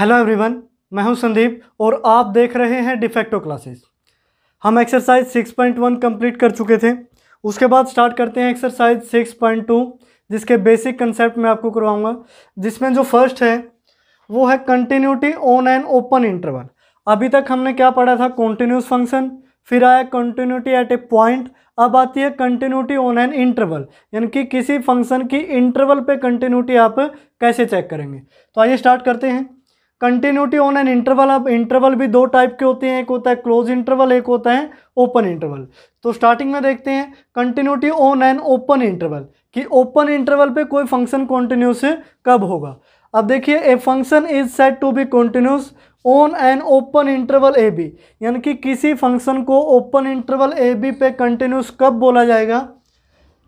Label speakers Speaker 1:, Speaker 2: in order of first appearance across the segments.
Speaker 1: hello everyone मैं हूं संदीप और आप देख रहे हैं डिफेक्टो क्लासेस हम एक्सरसाइज 6.1 कंप्लीट कर चुके थे उसके बाद स्टार्ट करते हैं एक्सरसाइज 6.2 जिसके बेसिक कंसेप्ट मैं आपको करवाऊंगा जिसमें जो फर्स्ट है वो है continuity on an open interval अभी तक हमने क्या पढ़ा था कॉन्टीन्यूस फंक्शन फिर आया कंटिन्यूटी एट ए पॉइंट अब आती है कंटिन्यूटी ऑन एन इंटरवल यानी कि किसी फंक्शन की इंटरवल पे कंटिन्यूटी आप कैसे चेक करेंगे तो आइए स्टार्ट करते हैं कंटिन्यूटी ऑन एन इंटरवल अब इंटरवल भी दो टाइप के होते हैं एक होता है क्लोज इंटरवल एक होता है ओपन इंटरवल तो स्टार्टिंग में देखते हैं continuity on an open interval कि ओपन इंटरवल पे कोई फंक्शन कॉन्टिन्यूस कब होगा अब देखिए a function is said to be continuous on an open interval a b यानी कि किसी फंक्शन को ओपन इंटरवल ए बी पे कंटिन्यूस कब बोला जाएगा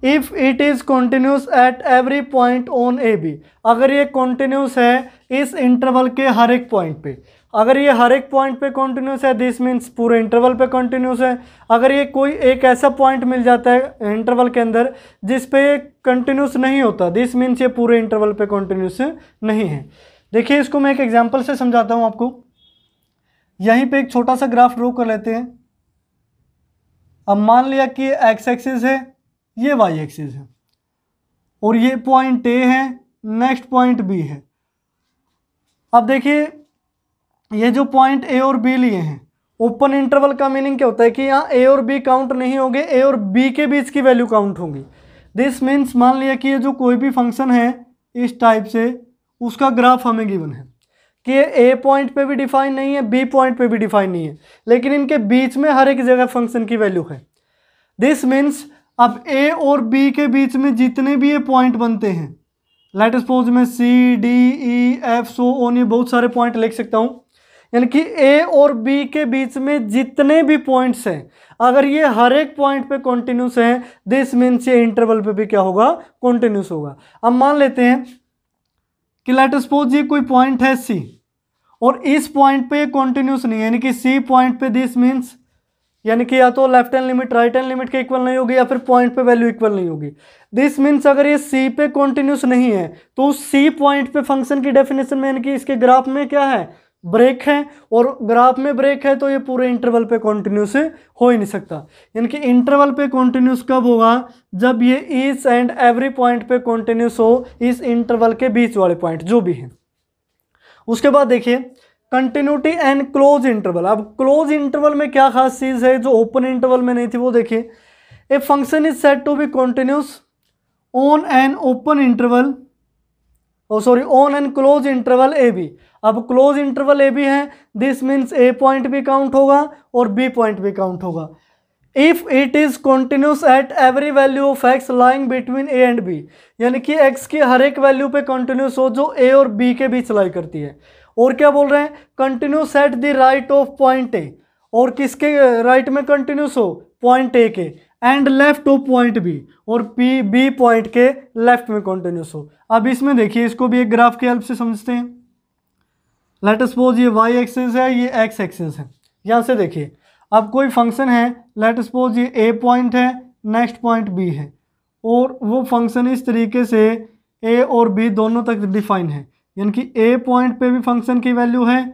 Speaker 1: if it is continuous at every point on a b अगर ये कॉन्टीन्यूस है इस इंटरवल के हर एक पॉइंट पे अगर ये हर एक पॉइंट पे कॉन्टीन्यूस है दिस मीन्स पूरे इंटरवल पे कॉन्टीन्यूस है अगर ये कोई एक ऐसा पॉइंट मिल जाता है इंटरवल के अंदर जिस पे ये कंटिन्यूस नहीं होता दिस मीन्स ये पूरे इंटरवल पे कॉन्टीन्यूस नहीं है देखिए इसको मैं एक एग्जाम्पल से समझाता हूँ आपको यहीं पर एक छोटा सा ग्राफ ड्रो कर लेते हैं अब मान लिया कि एक्स एक्सिस है ये वाई एक्सिस है और ये पॉइंट ए है नेक्स्ट पॉइंट बी है अब देखिए ये जो पॉइंट ए और बी लिए हैं ओपन इंटरवल का मीनिंग क्या होता है कि यहाँ ए और बी काउंट नहीं होंगे ए और बी के बीच की वैल्यू काउंट होंगी दिस मीन्स मान लिया कि ये जो कोई भी फंक्शन है इस टाइप से उसका ग्राफ हमें गिवन है कि ये ए पॉइंट पे भी डिफाइन नहीं है बी पॉइंट पे भी डिफाइन नहीं है लेकिन इनके बीच में हर एक जगह फंक्शन की वैल्यू है दिस मीन्स अब ए और बी के बीच में जितने भी ये पॉइंट बनते हैं लेट सपोज में c d e f so on ये बहुत सारे पॉइंट लिख सकता हूँ यानी कि ए और बी के बीच में जितने भी पॉइंट्स हैं अगर ये हर एक पॉइंट पे कॉन्टिन्यूस हैं दिस मीन्स ये इंटरवल पे भी क्या होगा कॉन्टिन्यूस होगा अब मान लेते हैं कि लेट सपोज ये कोई पॉइंट है सी और इस पॉइंट पे ये कॉन्टिन्यूस नहीं है यानी कि सी पॉइंट पे दिस मीन्स यानी कि या तो left hand limit right hand limit के इक्वल नहीं होगी या फिर पॉइंट पे वैल्यू इक्वल नहीं होगी दिस मीन्स अगर ये सी पे कॉन्टिन्यूस नहीं है तो उस सी पॉइंट पे फंक्शन की डेफिनेशन में यानी कि इसके ग्राफ में क्या है ब्रेक है और ग्राफ में ब्रेक है तो ये पूरे इंटरवल पे कॉन्टिन्यूस हो ही नहीं सकता यानी कि इंटरवल पे कॉन्टिन्यूस कब होगा जब ये इस एंड एवरी पॉइंट पे कॉन्टिन्यूस हो इस इंटरवल के बीच वाले पॉइंट जो भी हैं उसके बाद देखिए कंटिन्यूटी एंड क्लोज इंटरवल अब क्लोज इंटरवल में क्या खास चीज़ है जो ओपन इंटरवल में नहीं थी वो देखिए a function is said to be continuous on an open interval oh sorry on and closed interval a b अब क्लोज इंटरवल ए बी है दिस मीन्स ए पॉइंट भी काउंट होगा और बी पॉइंट भी काउंट होगा if it is continuous at every value of x lying between a and b यानी कि x की हर एक वैल्यू पे कॉन्टिन्यूस हो जो ए और बी के बीच लाई करती है और क्या बोल रहे हैं continuous at the right of point a और किसके राइट में कंटिन्यूस हो पॉइंट ए के and left of point b और पी बी पॉइंट के लेफ्ट में कंटिन्यूस हो अब इसमें देखिए इसको भी एक ग्राफ की हेल्प से समझते हैं लेट सपोज ये वाई एक्सेस है ये एक्स एक्सेस है यहाँ से देखिए अब कोई फंक्शन है लेट सपोज ये ए पॉइंट है नेक्स्ट पॉइंट बी है और वो फंक्शन इस तरीके से ए और बी दोनों तक डिफाइन है यानी कि ए पॉइंट पे भी फंक्शन की वैल्यू है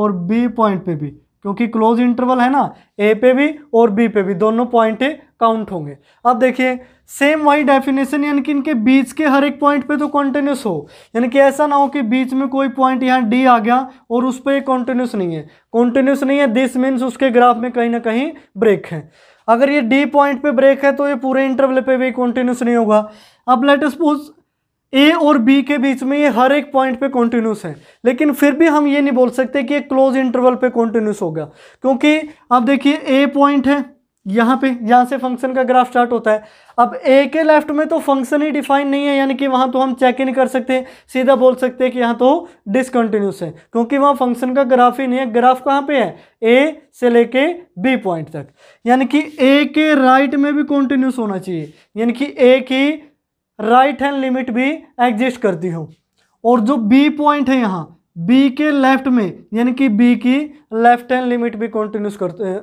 Speaker 1: और बी पॉइंट पे भी क्योंकि क्लोज इंटरवल है ना ए पे भी और बी पे भी दोनों पॉइंट काउंट होंगे अब देखिए सेम वाई डेफिनेशन यानी कि इनके बीच के हर एक पॉइंट पे तो कॉन्टिन्यूस हो यानी कि ऐसा ना हो कि बीच में कोई पॉइंट यहाँ डी आ गया और उस पर कॉन्टिन्यूस नहीं है कॉन्टिन्यूस नहीं है दिस मीन्स उसके ग्राफ में कहीं ना कहीं ब्रेक है अगर ये डी पॉइंट पे ब्रेक है तो ये पूरे इंटरवल पे भी कॉन्टिन्यूस नहीं होगा अब लेट सपोज ए और बी के बीच में ये हर एक पॉइंट पे कॉन्टिन्यूस है लेकिन फिर भी हम ये नहीं बोल सकते कि ये क्लोज इंटरवल पे कॉन्टिन्यूस होगा क्योंकि अब देखिए ए पॉइंट है यहाँ पे यहाँ से फंक्शन का ग्राफ स्टार्ट होता है अब ए के लेफ्ट में तो फंक्शन ही डिफाइन नहीं है यानी कि वहाँ तो हम चेक ही नहीं कर सकते सीधा बोल सकते हैं कि यहाँ तो डिसकंटिन्यूस है क्योंकि वहाँ फंक्शन का ग्राफ ही नहीं है ग्राफ कहाँ पे है ए से लेके बी पॉइंट तक यानी कि ए के राइट में भी कॉन्टिन्यूस होना चाहिए यानी कि ए की राइट हैंड लिमिट भी एग्जिस्ट करती हो और जो बी पॉइंट है यहाँ बी के लेफ्ट में यानी कि बी की लेफ्ट हैंड लिमिट भी कॉन्टिन्यूस करते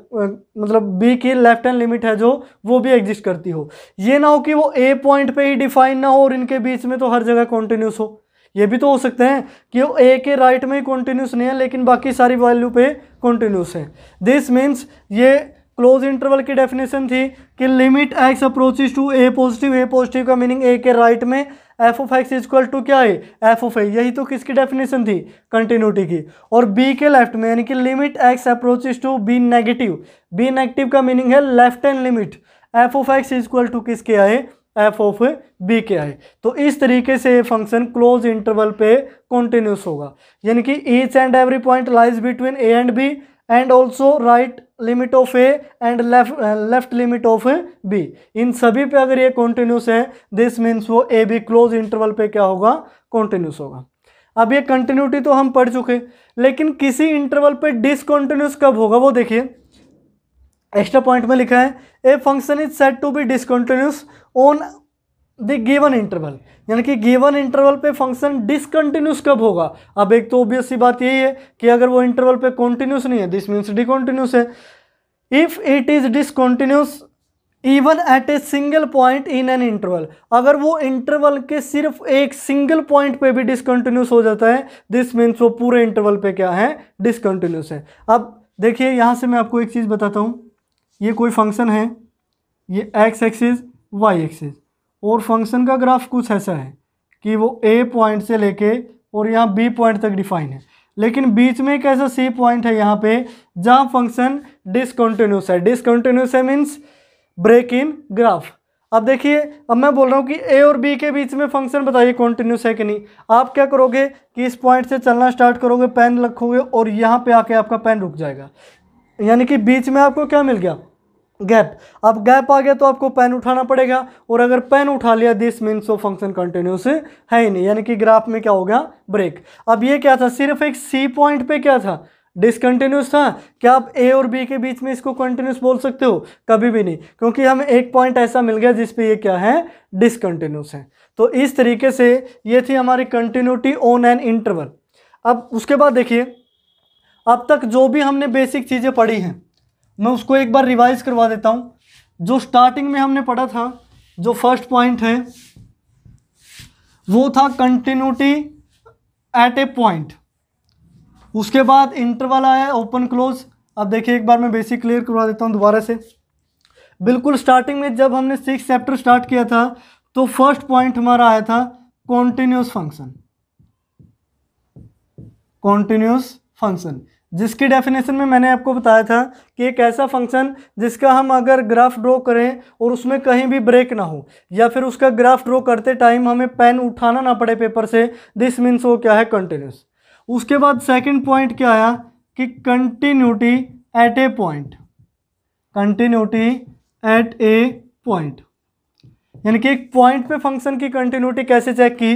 Speaker 1: मतलब बी की लेफ्ट हैंड लिमिट है जो वो भी एग्जिस्ट करती हो ये ना हो कि वो ए पॉइंट पे ही डिफाइन ना हो और इनके बीच में तो हर जगह कॉन्टिन्यूस हो ये भी तो हो सकते हैं कि वो ए के राइट में ही कॉन्टिन्यूस नहीं है लेकिन बाकी सारी वैल्यू पे कॉन्टिन्यूस है दिस मीन्स ये क्लोज इंटरवल की डेफिनेशन थी कि limit x approaches to a positive a positive का मीनिंग ए के राइट में f of x is equal to क्या है एफ ऑफ ए यही तो किसकी डेफिनेशन थी कंटिन्यूटी की और बी के लेफ्ट में यानी कि limit x approaches to b negative b negative का मीनिंग है left hand limit f of x is equal to किसके आए एफ ऑफ बी के आए तो इस तरीके से ये फंक्शन क्लोज इंटरवल पे कॉन्टिन्यूस होगा यानी कि each and every point lies between a and b and also right limit of a and left left limit of b इन सभी पे अगर ये कॉन्टिन्यूस है दिस मीन्स वो ए बी क्लोज इंटरवल पे क्या होगा कॉन्टिन्यूस होगा अब ये कंटिन्यूटी तो हम पढ़ चुके लेकिन किसी इंटरवल पे डिसकॉन्टिन्यूस कब होगा वो देखिए एक्स्ट्रा पॉइंट में लिखा है a function is said to be discontinuous on the given interval यानी कि गिवन इंटरवल पे फंक्शन डिसकंटिन्यूस कब होगा अब एक तो ऑब्वियस सी बात यही है कि अगर वो इंटरवल पे कॉन्टिन्यूस नहीं है दिस मीन्स डिकॉन्टिन्यूस है if it is discontinuous even at a single point in an interval अगर वो इंटरवल के सिर्फ एक सिंगल पॉइंट पे भी डिसकंटिन्यूस हो जाता है दिस मीन्स वो पूरे इंटरवल पे क्या है डिसकंटिन्यूस है अब देखिए यहाँ से मैं आपको एक चीज़ बताता हूँ ये कोई फंक्शन है ये एक्स एक्सिस वाई एक्सिस और फंक्शन का ग्राफ कुछ ऐसा है कि वो ए पॉइंट से लेके और यहाँ बी पॉइंट तक डिफाइन है लेकिन बीच में एक ऐसा सी पॉइंट है यहाँ पे जहाँ फंक्शन डिसकंटिन्यूस है डिसकंटिन्यूस है मीन्स ब्रेक इन ग्राफ अब देखिए अब मैं बोल रहा हूँ कि ए और बी के बीच में फंक्शन बताइए कॉन्टिन्यूस है कि नहीं आप क्या करोगे कि इस पॉइंट से चलना स्टार्ट करोगे पेन रखोगे और यहाँ पे आके आपका पेन रुक जाएगा यानी कि बीच में आपको क्या मिल गया गैप अब गैप आ गया तो आपको पेन उठाना पड़ेगा और अगर पेन उठा लिया दिस मीन्स वो फंक्शन कंटिन्यूस है ही नहीं यानी कि ग्राफ में क्या होगा ब्रेक अब ये क्या था सिर्फ एक सी पॉइंट पे क्या था डिसकंटिन्यूस था क्या आप ए और बी के बीच में इसको कंटिन्यूस बोल सकते हो कभी भी नहीं क्योंकि हमें एक पॉइंट ऐसा मिल गया जिसपे ये क्या है डिसकंटिन्यूस है तो इस तरीके से ये थी हमारी कंटिन्यूटी ऑन एन इंटरवल अब उसके बाद देखिए अब तक जो भी हमने बेसिक चीज़ें पढ़ी हैं मैं उसको एक बार रिवाइज करवा देता हूँ जो स्टार्टिंग में हमने पढ़ा था जो फर्स्ट पॉइंट है वो था कंटिन्यूटी एट ए पॉइंट उसके बाद इंटरवल आया ओपन क्लोज अब देखिए एक बार मैं बेसिक क्लियर करवा देता हूँ दोबारा से बिल्कुल स्टार्टिंग में जब हमने सिक्स चैप्टर स्टार्ट किया था तो फर्स्ट पॉइंट हमारा आया था कॉन्टिन्यूस फंक्शन कॉन्टिन्यूस फंक्शन जिसकी डेफिनेशन में मैंने आपको बताया था कि एक ऐसा फंक्शन जिसका हम अगर ग्राफ ड्रॉ करें और उसमें कहीं भी ब्रेक ना हो या फिर उसका ग्राफ ड्रॉ करते टाइम हमें पेन उठाना ना पड़े पेपर से दिस मीन्स वो क्या है कंटिन्यूस उसके बाद सेकंड पॉइंट क्या आया कि continuity at a point continuity at a point यानी कि एक पॉइंट पे फंक्शन की कंटिन्यूटी कैसे चेक की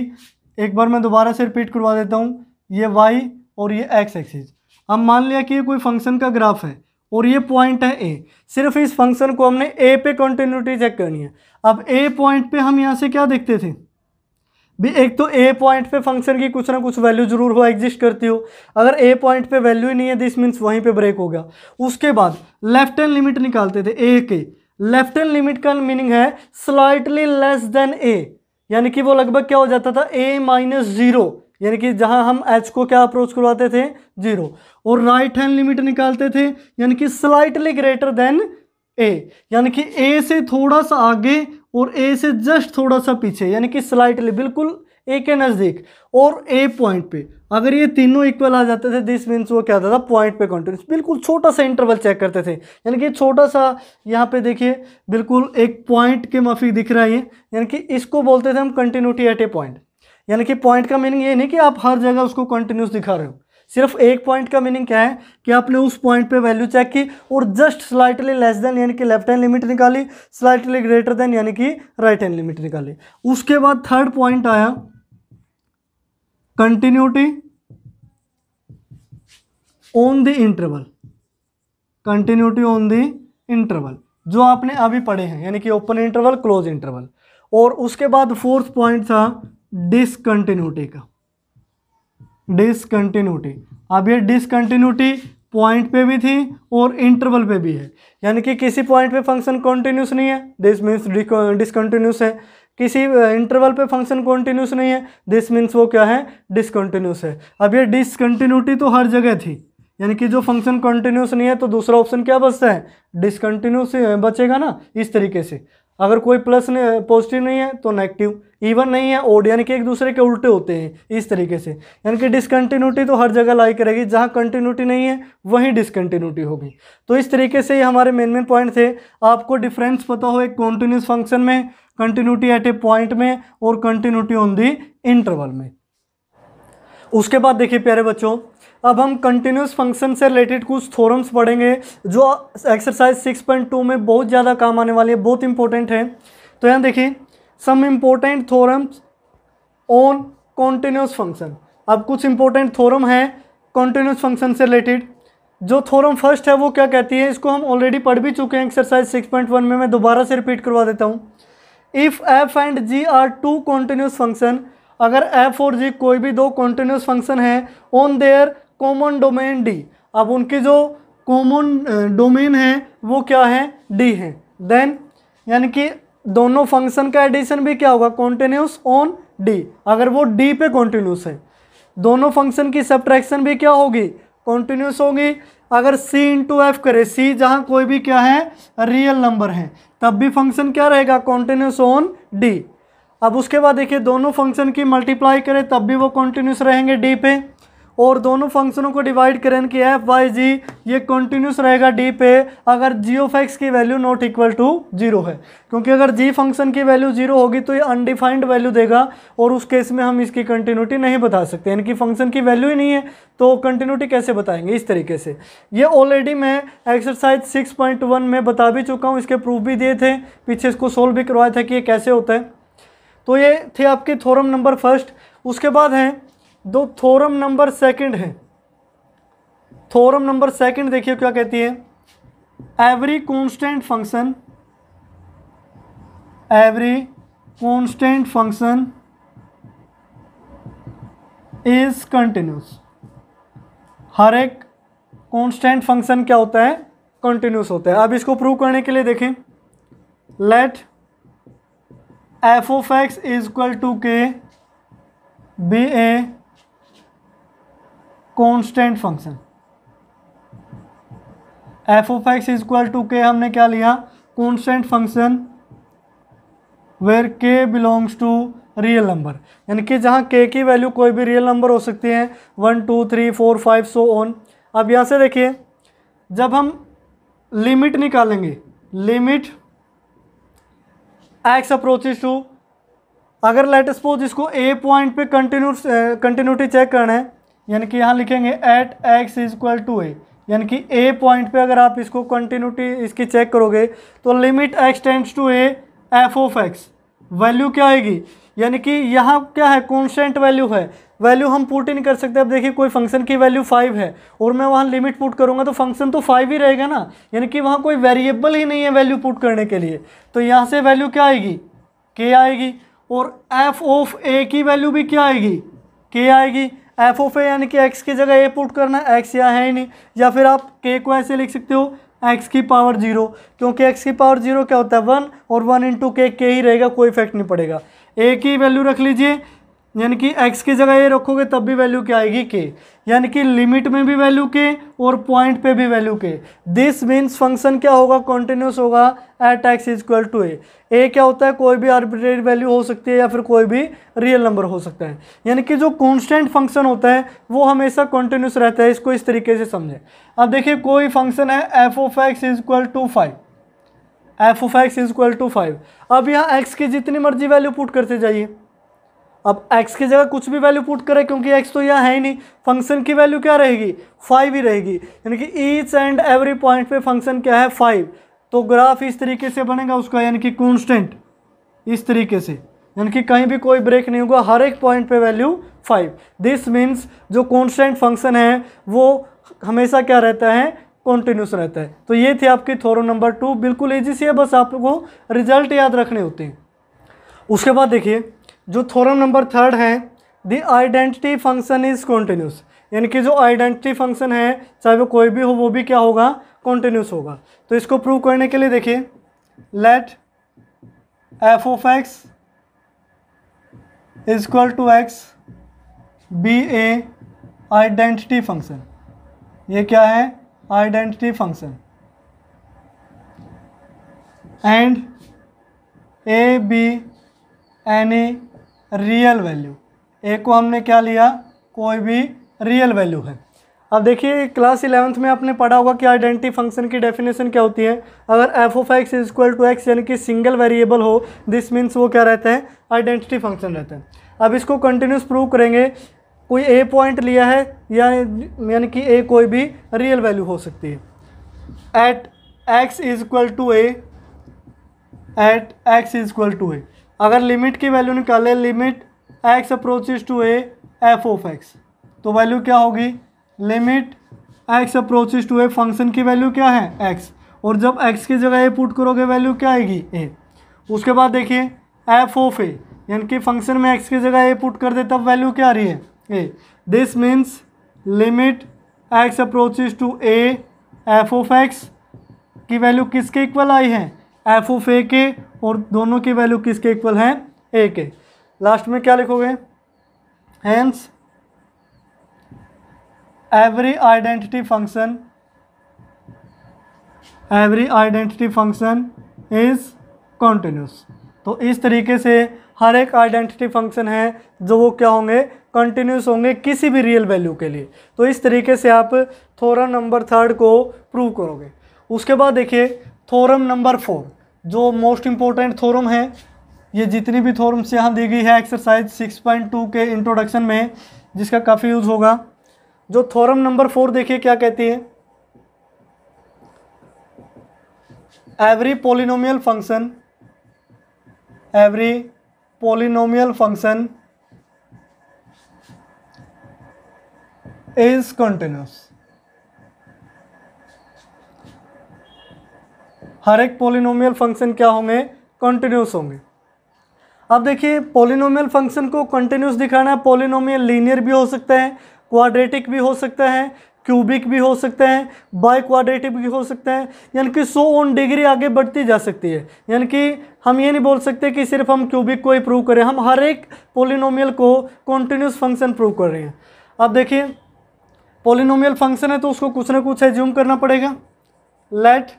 Speaker 1: एक बार मैं दोबारा से रिपीट करवा देता हूँ ये वाई और ये एक्स एक्सिस हम मान लिया कि ये कोई फंक्शन का ग्राफ है और ये पॉइंट है ए सिर्फ इस फंक्शन को हमने ए पे कंटिन्यूटी चेक करनी है अब ए पॉइंट पे हम यहाँ से क्या देखते थे भी एक तो ए पॉइंट पे फंक्शन की कुछ ना कुछ वैल्यू जरूर हो एग्जिस्ट करती हो अगर ए पॉइंट पे वैल्यू ही नहीं है दिस मीन्स वहीं पे ब्रेक हो गया उसके बाद लेफ्ट हैंड लिमिट निकालते थे ए के लेफ्ट हैंड लिमिट का मीनिंग है स्लाइटली लेस देन ए यानी कि वो लगभग क्या हो जाता था ए माइनस जीरो यानी कि जहां हम एच को क्या अप्रोच करवाते थे जीरो और राइट हैंड लिमिट निकालते थे यानी कि स्लाइटली ग्रेटर देन ए यानी कि ए से थोड़ा सा आगे और ए से जस्ट थोड़ा सा पीछे यानी कि स्लाइटली बिल्कुल ए के नज़दीक और ए पॉइंट पे अगर ये तीनों इक्वल आ जाते थे दिस मीन्स वो क्या होता था पॉइंट पे कॉन्टिन्यूस बिल्कुल छोटा सा इंटरवल चेक करते थे यानी कि छोटा सा यहाँ पे देखिए बिल्कुल एक पॉइंट के माफी दिख रहा है यानी कि इसको बोलते थे हम कंटिन्यूटी एट ए पॉइंट यानी कि पॉइंट का मीनिंग ये नहीं कि आप हर जगह उसको कंटिन्यूस दिखा रहे हो सिर्फ एक पॉइंट का मीनिंग क्या है कि आपने उस पॉइंट पे वैल्यू चेक की और जस्ट स्लाइटली लेस देन यानी कि लेफ्ट हैंड लिमिट निकाली स्लाइटली ग्रेटर देन यानी कि राइट हैंड लिमिट निकाली उसके बाद थर्ड पॉइंट आया continuity on the interval continuity on the interval जो आपने अभी पढ़े हैं यानी कि ओपन इंटरवल क्लोज इंटरवल और उसके बाद फोर्थ पॉइंट था डिसकंटिन्यूटी का डिसकंटिन्यूटी अब ये डिसकंटिन्यूटी पॉइंट पे भी थी और इंटरवल पे भी है यानी कि किसी पॉइंट पे फंक्शन कॉन्टीन्यूस नहीं है दिस मीन्स डिसकंटिन्यूस है किसी इंटरवल पे फंक्शन कॉन्टीन्यूस नहीं है दिस मीन्स वो क्या है डिसकंटिन्यूस है अब ये डिसकंटिन्यूटी तो हर जगह थी यानी कि जो फंक्शन कंटिन्यूस नहीं है तो दूसरा ऑप्शन क्या बचता है डिसकंटिन्यूस बचेगा ना इस तरीके से अगर कोई प्लस नहीं पॉजिटिव नहीं है तो नेगेटिव इवन नहीं है ओड यानी कि एक दूसरे के उल्टे होते हैं इस तरीके से यानी कि डिसकंटिन्यूटी तो हर जगह लाई करेगी जहाँ कंटिन्यूटी नहीं है वहीं डिसकंटिन्यूटी होगी तो इस तरीके से ये हमारे मेन मेन पॉइंट थे आपको डिफरेंस पता हो एक कॉन्टिन्यूस फंक्शन में कंटिन्यूटी एट ए पॉइंट में और कंटिन्यूटी ऑन दी इंटरवल में उसके बाद देखिए प्यारे बच्चों अब हम कंटिन्यूस फंक्शन से रिलेटेड कुछ थोरम्स पढ़ेंगे जो एक्सरसाइज 6.2 में बहुत ज़्यादा काम आने वाली है बहुत इंपॉर्टेंट है तो यहाँ देखिए some important theorems on continuous function अब कुछ इंपॉर्टेंट थोरम हैं कॉन्टीन्यूस फंक्शन से रिलेटेड जो थोरम फर्स्ट है वो क्या कहती है इसको हम ऑलरेडी पढ़ भी चुके हैं एक्सरसाइज 6.1 में मैं दोबारा से रिपीट करवा देता हूँ if F and G are two continuous function अगर एफ और जी कोई भी दो कॉन्टीन्यूस फंक्शन है on their common domain D अब उनकी जो कॉमन डोमेन है वो क्या है डी है देन यानी कि दोनों फंक्शन का एडिशन भी क्या होगा कॉन्टीन्यूस ऑन डी अगर वो डी पे कॉन्टीन्यूस है दोनों फंक्शन की सब्ट्रैक्शन भी क्या होगी कॉन्टीन्यूस होगी अगर c इंटू एफ करे c जहाँ कोई भी क्या है रियल नंबर है तब भी फंक्शन क्या रहेगा कॉन्टीन्यूस ऑन d अब उसके बाद देखिए दोनों फंक्शन की मल्टीप्लाई करें तब भी वो कॉन्टीन्यूस रहेंगे d पे और दोनों फंक्शनों को डिवाइड करें कि एफ वाई जी ये कंटिन्यूस रहेगा डी पे अगर जी ऑफ एक्स की value not equal to zero है क्योंकि अगर जी फंक्शन की वैल्यू जीरो होगी तो ये अनडिफाइंड वैल्यू देगा और उस केस में हम इसकी कंटिन्यूटी नहीं बता सकते इनकी फंक्शन की वैल्यू ही नहीं है तो कंटिन्यूटी कैसे बताएंगे इस तरीके से ये ऑलरेडी मैं एक्सरसाइज सिक्स पॉइंट वन में बता भी चुका हूँ इसके प्रूफ भी दिए थे पीछे इसको सोल्व भी करवाया था कि ये कैसे होता है तो ये थे आपके थोरम नंबर फर्स्ट उसके बाद हैं दो थोरम नंबर सेकंड है थोरम नंबर सेकंड देखिए क्या कहती है every constant function every constant function is continuous हर एक कॉन्स्टेंट फंक्शन क्या होता है कंटिन्यूस होता है अब इसको प्रूव करने के लिए देखें let f of x is equal to k be a constant function f of x is equal to k हमने क्या लिया constant function where k belongs to real number यानी कि जहाँ के की वैल्यू कोई भी रियल नंबर हो सकती है one two three four five so on अब यहाँ से देखिए जब हम लिमिट निकालेंगे लिमिट एक्स अप्रोचेज टू अगर लेट सपोज इसको ए पॉइंट पे कंटिन्यू कंटिन्यूटी चेक करना है यानी कि यहाँ लिखेंगे at x is equal to a यानी कि ए पॉइंट पे अगर आप इसको कंटिन्यूटी इसकी चेक करोगे तो limit x tends to a f of x value क्या आएगी यानी कि यहाँ क्या है कॉन्स्टेंट वैल्यू है वैल्यू हम पुट ही नहीं कर सकते अब देखिए कोई फंक्शन की वैल्यू फाइव है और मैं वहाँ लिमिट पुट करूँगा तो फंक्शन तो फाइव ही रहेगा ना यानी कि वहाँ कोई वेरिएबल ही नहीं है वैल्यू पुट करने के लिए तो यहाँ से वैल्यू क्या आएगी के आएगी और एफ ऑफ ए की वैल्यू भी क्या आएगी के आएगी एफ ऑफ ए यानी कि एक्स की जगह ए पुट करना एक्स या है ही नहीं या फिर आप के को ऐसे लिख सकते हो एक्स की पावर जीरो क्योंकि एक्स की पावर जीरो क्या होता है वन और वन इंटू के के ही रहेगा कोई इफेक्ट नहीं पड़ेगा ए की वैल्यू रख लीजिए यानी कि x की जगह ये रखोगे तब भी वैल्यू क्या आएगी के यानी कि लिमिट में भी वैल्यू के और पॉइंट पे भी वैल्यू के दिस मीन्स फंक्शन क्या होगा कॉन्टिन्यूस होगा at x is equal to a a क्या होता है कोई भी आर्बिट्रेरी वैल्यू हो सकती है या फिर कोई भी रियल नंबर हो सकता है यानी कि जो कॉन्स्टेंट फंक्शन होता है वो हमेशा कॉन्टिन्यूस रहता है इसको इस तरीके से समझें अब देखिए कोई फंक्शन है f of x is equal to five f of x is equal to five अब यहाँ एक्स की जितनी मर्जी वैल्यू पुट करते जाइए अब x की जगह कुछ भी वैल्यू पुट करें क्योंकि x तो यहाँ है ही नहीं फंक्शन की वैल्यू क्या रहेगी फाइव ही रहेगी यानी कि ईच एंड एवरी पॉइंट पे फंक्शन क्या है फाइव तो ग्राफ इस तरीके से बनेगा उसका यानी कि कॉन्स्टेंट इस तरीके से यानी कि कहीं भी कोई ब्रेक नहीं होगा हर एक पॉइंट पे वैल्यू फाइव दिस मीन्स जो कॉन्स्टेंट फंक्शन है वो हमेशा क्या रहता है कॉन्टिन्यूस रहता है तो ये थे आपकी थोरो नंबर टू बिल्कुल ईजी सी है बस आपको रिजल्ट याद रखने होते हैं उसके बाद देखिए जो थोरम नंबर थर्ड है the identity function is continuous यानी कि जो आइडेंटिटी फंक्शन है चाहे वो कोई भी हो वो भी क्या होगा कॉन्टीन्यूस होगा तो इसको प्रूव करने के लिए देखिए let f of x is equal to x be a identity function ये क्या है identity function and a be any real value a को हमने क्या लिया कोई भी रियल वैल्यू है अब देखिए क्लास इलेवंथ में आपने पढ़ा होगा कि आइडेंटिटी फंक्शन की डेफिनेशन क्या होती है अगर f of x is equal to x यानी कि सिंगल वेरिएबल हो दिस मीन्स वो क्या रहते हैं आइडेंटिटी फंक्शन रहते हैं अब इसको कंटिन्यूस प्रूव करेंगे कोई ए पॉइंट लिया है या यानी कि ए कोई भी रियल वैल्यू हो सकती है at x is equal to a at x is equal to a अगर लिमिट की वैल्यू निकाले limit x approaches to a f of x तो वैल्यू क्या होगी limit x approaches to a function की वैल्यू क्या है एक्स और जब एक्स की जगह ए पुट करोगे वैल्यू क्या आएगी ए उसके बाद देखिए एफ ऑफ ए यानी कि फंक्शन में एक्स की जगह ए पुट कर दे तब वैल्यू क्या आ रही है a this means limit x approaches to a f of x की वैल्यू किसके इक्वल आई है एफ ऑफ ए के और दोनों की वैल्यू किसके इक्वल हैं ए के लास्ट में क्या लिखोगे hence every identity function every identity function is continuous तो इस तरीके से हर एक आइडेंटिटी फंक्शन है जो वो क्या होंगे कंटिन्यूस होंगे किसी भी रियल वैल्यू के लिए तो इस तरीके से आप थोरम नंबर थर्ड को प्रूव करोगे उसके बाद देखिए थोरम नंबर फोर जो मोस्ट इम्पोर्टेंट थोरम है ये जितनी भी थोरम्स यहाँ दी गई है एक्सरसाइज सिक्स पॉइंट टू के इंट्रोडक्शन में जिसका काफ़ी यूज़ होगा जो थोरम नंबर फोर देखिए क्या कहती है every polynomial function every polynomial function is continuous हर एक पोलिनोमियल फंक्शन क्या होंगे कंटिन्यूस होंगे अब देखिए पोलिनोमियल फंक्शन को कंटिन्यूस दिखाना है पोलिनोमियल लीनियर भी हो सकते हैं क्वाड्रेटिक भी हो सकते हैं क्यूबिक भी हो सकते हैं बाई क्वाड्रेटिक भी हो सकते हैं यानी कि सो ऑन डिग्री आगे बढ़ती जा सकती है यानी कि हम ये नहीं बोल सकते कि सिर्फ हम क्यूबिक को ही प्रूव करें हम हर एक पोलिनोमियल को कॉन्टीन्यूस फंक्शन प्रूव कर रहे हैं अब देखिए पोलिनोमियल फंक्शन है तो उसको कुछ ना कुछ एज्यूम करना पड़ेगा let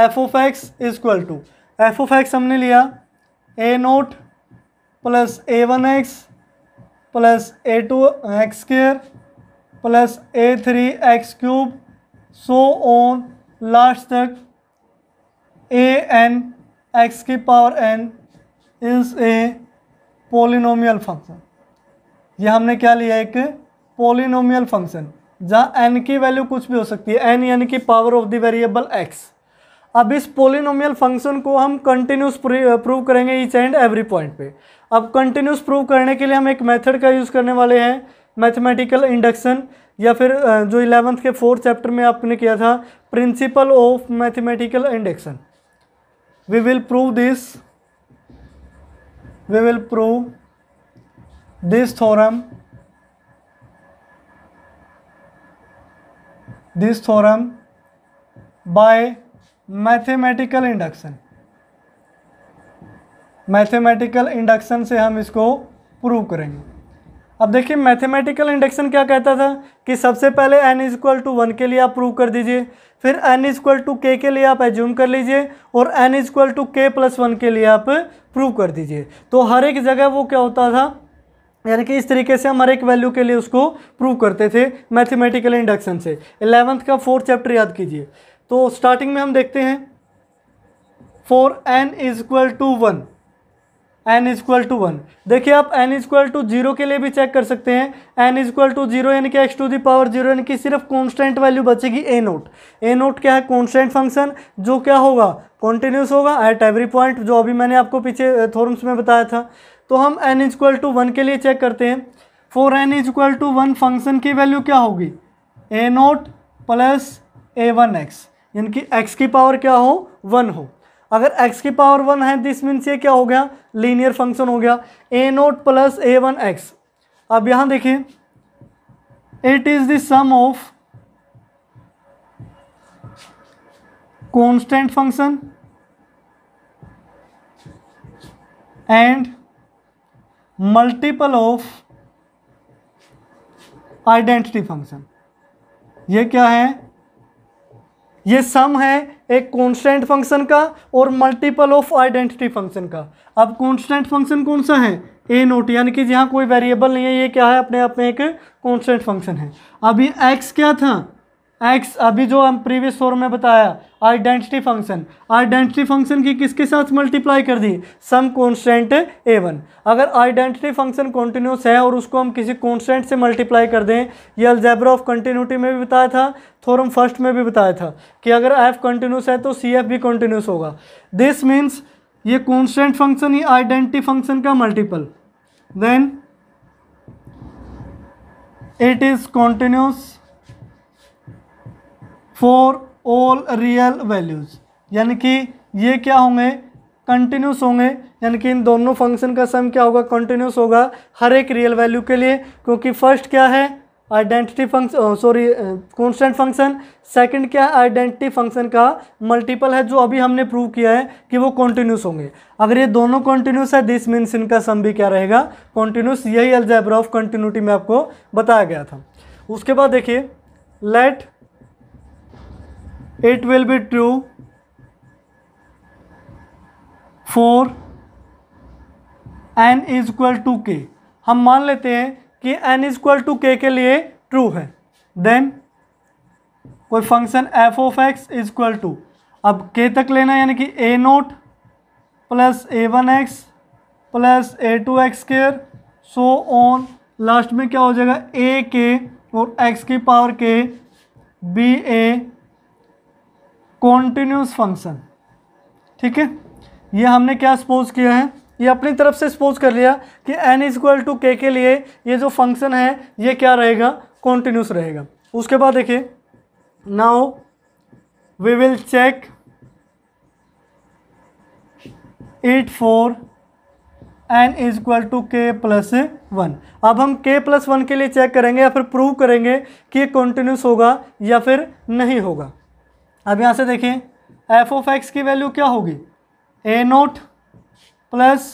Speaker 1: f of x equal to f of x हमने लिया a naught plus a one x plus a two x square plus a three x cube so on last तक ए एन एक्स की power n is a polynomial function ये हमने क्या लिया एक polynomial function जहाँ एन की value कुछ भी हो सकती है एन यानी कि power of the variable x अब इस पोलिनोमियल फंक्शन को हम कंटिन्यूस प्रूव करेंगे ईच एंड एवरी पॉइंट पे अब कंटिन्यूस प्रूव करने के लिए हम एक मेथड का यूज़ करने वाले हैं मैथमेटिकल इंडक्शन या फिर जो इलेवंथ के फोर्थ चैप्टर में आपने किया था principle of mathematical induction we will prove this we will prove this theorem this theorem by mathematical induction mathematical induction से हम इसको प्रूव करेंगे अब देखिए मैथमेटिकल इंडक्शन क्या कहता था कि सबसे पहले n is equal to one के लिए आप प्रूव कर दीजिए फिर एन इज इक्वल टू के के लिए आप एज्यूम कर लीजिए और n is equal to k plus one के लिए आप प्रूव कर दीजिए तो हर एक जगह वो क्या होता था यानी कि इस तरीके से हम हर एक वैल्यू के लिए उसको प्रूव करते थे मैथमेटिकल इंडक्शन से इलेवंथ का फोर्थ चैप्टर याद कीजिए तो स्टार्टिंग में हम देखते हैं for n is equal to one n is equal to one देखिए आप n is equal to zero के लिए भी चेक कर सकते हैं n is equal to zero यानी कि x to the power zero यानी कि सिर्फ कॉन्स्टेंट वैल्यू बचेगी ए नोट ए नोट क्या है कॉन्स्टेंट फंक्शन जो क्या होगा कॉन्टिन्यूस होगा एट एवरी पॉइंट जो अभी मैंने आपको पीछे थोरम्स में बताया था तो हम n is equal to one के लिए चेक करते हैं for n is equal to one function की वैल्यू क्या होगी a naught plus a one x यानी कि एक्स की पावर क्या हो वन हो अगर एक्स की पावर वन है दिस मीन्स ये क्या हो गया लीनियर फंक्शन हो गया a naught plus a one x अब यहाँ देखिए it is the sum of constant function and multiple of identity function ये क्या है ये सम है एक कॉन्स्टेंट फंक्शन का और मल्टीपल ऑफ आइडेंटिटी फंक्शन का अब कॉन्स्टेंट फंक्शन कौन सा है ए नोट यानी कि जहाँ कोई वेरिएबल नहीं है ये क्या है अपने आप में एक कॉन्स्टेंट फंक्शन है अब ये एक्स क्या था एक्स अभी जो हम प्रीवियस फोर में बताया आइडेंटिटी फंक्शन आइडेंटिटी फंक्शन की किसके साथ मल्टीप्लाई कर दी सम कॉन्स्टेंट ए वन अगर आइडेंटिटी फंक्शन कॉन्टीन्यूस है और उसको हम किसी कॉन्स्टेंट से मल्टीप्लाई कर दें ये अल्जेब्रा ऑफ कंटिन्यूटी में भी बताया था थोरम फर्स्ट में भी बताया था कि अगर एफ कंटिन्यूस है तो सी एफ भी कॉन्टीन्यूस होगा दिस मीन्स ये कॉन्स्टेंट फंक्शन ही आइडेंटिटी फंक्शन का multiple then it is continuous for all real values यानी कि ये क्या होंगे कंटिन्यूस होंगे यानी कि इन दोनों फंक्शन का सम क्या होगा कंटिन्यूस होगा हर एक रियल वैल्यू के लिए क्योंकि फर्स्ट क्या है identity function sorry constant function second क्या है आइडेंटिटी फंक्शन का मल्टीपल है जो अभी हमने प्रूव किया है कि वो कॉन्टीन्यूस होंगे अगर ये दोनों कंटिन्यूस है दिस मीन्स इनका सम भी क्या रहेगा कॉन्टीन्यूस यही अल्जैब्रा ऑफ कंटिन्यूटी में आपको बताया गया था उसके बाद देखिए let it will be true for n is equal to k हम मान लेते हैं कि n इज इक्वल टू के के लिए ट्रू है देन कोई function f of x is equal to अब के तक लेना यानी कि a naught plus a one x plus a two x square so on last में क्या हो जाएगा ए के और एक्स की पावर के बी ए कॉन्टीन्यूस फंक्शन ठीक है ये हमने क्या सपोज किया है ये अपनी तरफ से सपोज कर लिया कि एन इक्वल टू के के लिए ये जो फंक्शन है ये क्या रहेगा कॉन्टीन्यूस रहेगा उसके बाद देखिए now we will check at for n is equal to k plus one अब हम के प्लस वन के लिए चेक करेंगे या फिर प्रूव करेंगे कि ये कॉन्टीन्यूस होगा या फिर नहीं होगा अब यहाँ से देखें एफ ऑफ एक्स की वैल्यू क्या होगी a naught plus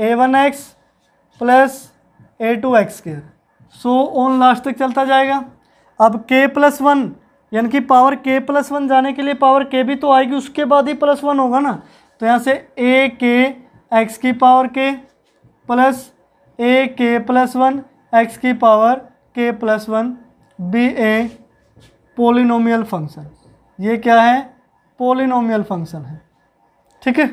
Speaker 1: a one x plus a two x के सो ऑन लास्ट तक चलता जाएगा अब के प्लस वन यानी कि पावर के प्लस वन जाने के लिए पावर के भी तो आएगी उसके बाद ही प्लस वन होगा ना तो यहाँ से ए के एक्स की power k plus a k plus one x की power k plus one be a polynomial function ये क्या है पोलिनोमियल फंक्शन है ठीक है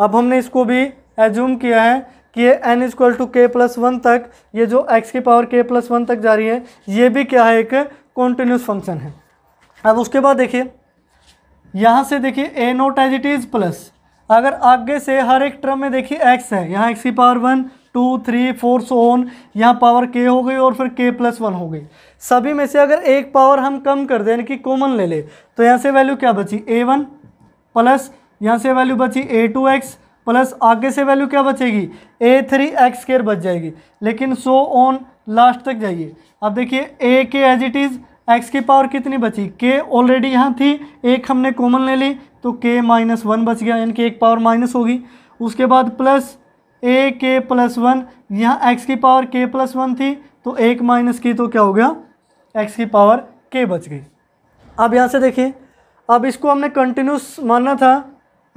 Speaker 1: अब हमने इसको भी एज्यूम किया है कि ये n is equal to k plus one तक ये जो एक्स की पावर के प्लस वन तक जा रही है ये भी क्या है एक कॉन्टीन्यूस फंक्शन है अब उसके बाद देखिए यहाँ से देखिए a naught as it is plus अगर आगे से हर एक ट्रम में देखिए एक्स है यहाँ एक्स की power one two three four so on यहाँ पावर के हो गई और फिर के प्लस वन हो गई सभी में से अगर एक पावर हम कम कर दें यानी कि कॉमन ले ले तो यहाँ से वैल्यू क्या बची ए वन प्लस यहाँ से वैल्यू बची ए टू एक्स प्लस आगे से वैल्यू क्या बचेगी ए थ्री एक्स स्केयर बच जाएगी लेकिन सो ऑन लास्ट तक जाइए अब देखिए a k as it is x की पावर कितनी बची के ऑलरेडी यहाँ थी एक हमने कॉमन ले ली तो के माइनस वन बच गया यानी कि एक पावर माइनस होगी उसके बाद plus a k plus one यहाँ एक्स की पावर के प्लस वन थी तो एक माइनस की तो क्या हो गया एक्स की पावर के बच गई अब यहाँ से देखिए अब इसको हमने कंटिन्यूस माना था